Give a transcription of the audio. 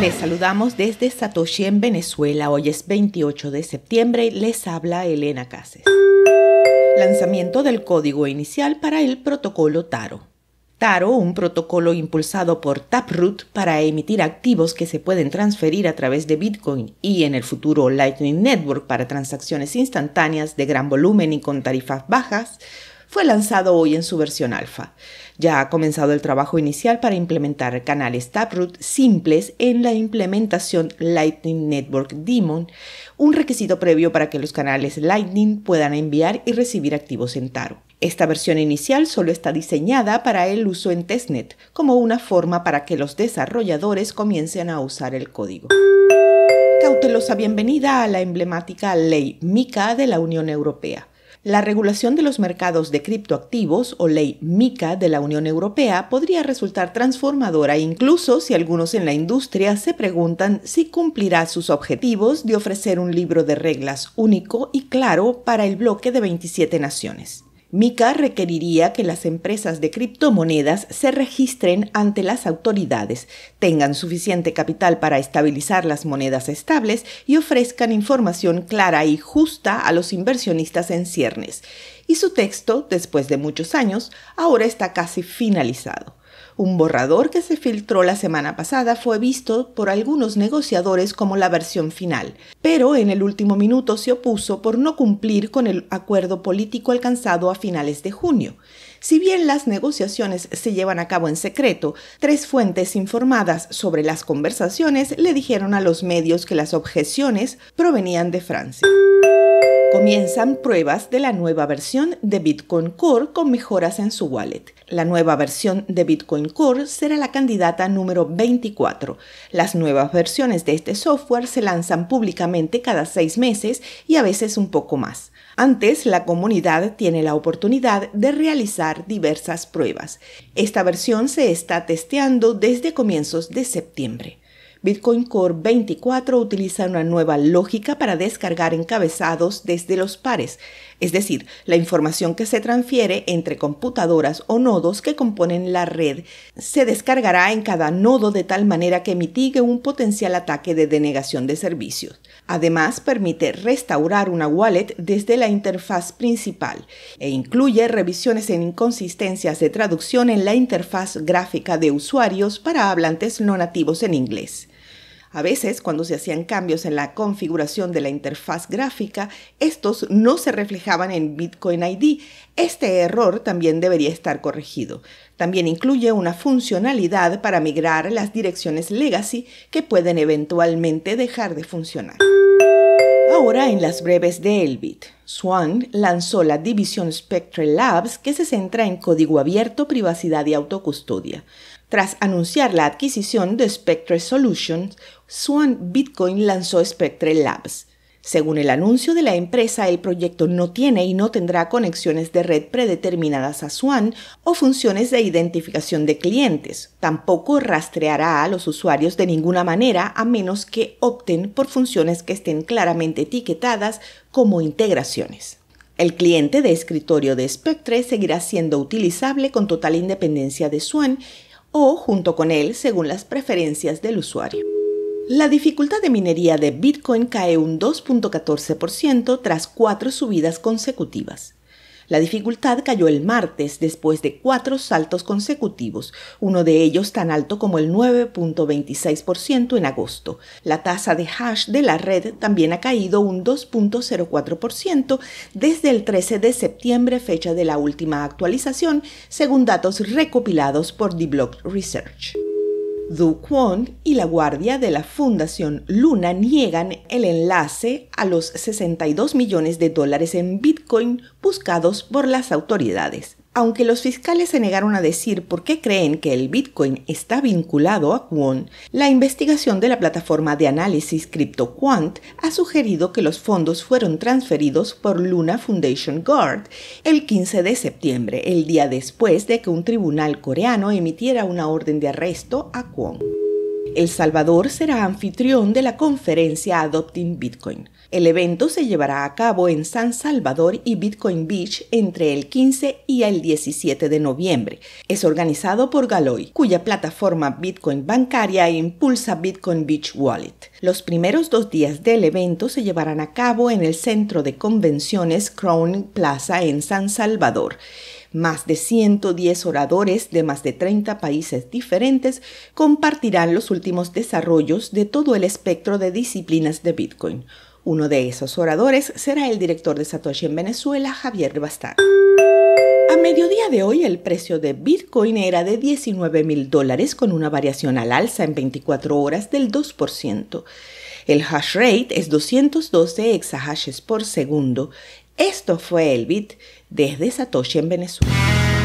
Les saludamos desde Satoshi en Venezuela. Hoy es 28 de septiembre les habla Elena Cases. Lanzamiento del código inicial para el protocolo Taro. Taro, un protocolo impulsado por Taproot para emitir activos que se pueden transferir a través de Bitcoin y en el futuro Lightning Network para transacciones instantáneas de gran volumen y con tarifas bajas, fue lanzado hoy en su versión alfa. Ya ha comenzado el trabajo inicial para implementar canales Taproot simples en la implementación Lightning Network Daemon, un requisito previo para que los canales Lightning puedan enviar y recibir activos en Taro. Esta versión inicial solo está diseñada para el uso en testnet, como una forma para que los desarrolladores comiencen a usar el código. Cautelosa bienvenida a la emblemática ley MICA de la Unión Europea. La regulación de los mercados de criptoactivos o ley MICA de la Unión Europea podría resultar transformadora incluso si algunos en la industria se preguntan si cumplirá sus objetivos de ofrecer un libro de reglas único y claro para el bloque de 27 naciones. Mika requeriría que las empresas de criptomonedas se registren ante las autoridades, tengan suficiente capital para estabilizar las monedas estables y ofrezcan información clara y justa a los inversionistas en ciernes. Y su texto, después de muchos años, ahora está casi finalizado. Un borrador que se filtró la semana pasada fue visto por algunos negociadores como la versión final, pero en el último minuto se opuso por no cumplir con el acuerdo político alcanzado a finales de junio. Si bien las negociaciones se llevan a cabo en secreto, tres fuentes informadas sobre las conversaciones le dijeron a los medios que las objeciones provenían de Francia. Comienzan pruebas de la nueva versión de Bitcoin Core con mejoras en su wallet. La nueva versión de Bitcoin Core será la candidata número 24. Las nuevas versiones de este software se lanzan públicamente cada seis meses y a veces un poco más. Antes, la comunidad tiene la oportunidad de realizar diversas pruebas. Esta versión se está testeando desde comienzos de septiembre. Bitcoin Core 24 utiliza una nueva lógica para descargar encabezados desde los pares, es decir, la información que se transfiere entre computadoras o nodos que componen la red se descargará en cada nodo de tal manera que mitigue un potencial ataque de denegación de servicios. Además, permite restaurar una wallet desde la interfaz principal e incluye revisiones en inconsistencias de traducción en la interfaz gráfica de usuarios para hablantes no nativos en inglés. A veces, cuando se hacían cambios en la configuración de la interfaz gráfica, estos no se reflejaban en Bitcoin ID. Este error también debería estar corregido. También incluye una funcionalidad para migrar las direcciones legacy que pueden eventualmente dejar de funcionar. Ahora, en las breves de Elbit, Swan lanzó la división Spectre Labs que se centra en código abierto, privacidad y autocustodia. Tras anunciar la adquisición de Spectre Solutions, Swan Bitcoin lanzó Spectre Labs, según el anuncio de la empresa, el proyecto no tiene y no tendrá conexiones de red predeterminadas a SWAN o funciones de identificación de clientes. Tampoco rastreará a los usuarios de ninguna manera a menos que opten por funciones que estén claramente etiquetadas como integraciones. El cliente de escritorio de Spectre seguirá siendo utilizable con total independencia de SWAN o junto con él según las preferencias del usuario. La dificultad de minería de Bitcoin cae un 2.14% tras cuatro subidas consecutivas. La dificultad cayó el martes después de cuatro saltos consecutivos, uno de ellos tan alto como el 9.26% en agosto. La tasa de hash de la red también ha caído un 2.04% desde el 13 de septiembre, fecha de la última actualización, según datos recopilados por DeBlock Research. Du Kwon y la guardia de la Fundación Luna niegan el enlace a los 62 millones de dólares en Bitcoin buscados por las autoridades. Aunque los fiscales se negaron a decir por qué creen que el Bitcoin está vinculado a Kwon, la investigación de la plataforma de análisis CryptoQuant ha sugerido que los fondos fueron transferidos por Luna Foundation Guard el 15 de septiembre, el día después de que un tribunal coreano emitiera una orden de arresto a Kwon. El Salvador será anfitrión de la conferencia Adopting Bitcoin. El evento se llevará a cabo en San Salvador y Bitcoin Beach entre el 15 y el 17 de noviembre. Es organizado por Galoy, cuya plataforma Bitcoin bancaria impulsa Bitcoin Beach Wallet. Los primeros dos días del evento se llevarán a cabo en el centro de convenciones Crown Plaza en San Salvador. Más de 110 oradores de más de 30 países diferentes compartirán los últimos desarrollos de todo el espectro de disciplinas de Bitcoin. Uno de esos oradores será el director de Satoshi en Venezuela, Javier Bastán. A mediodía de hoy el precio de Bitcoin era de 19 mil dólares con una variación al alza en 24 horas del 2%. El hash rate es 212 exahashes por segundo esto fue el beat desde Satoshi en Venezuela.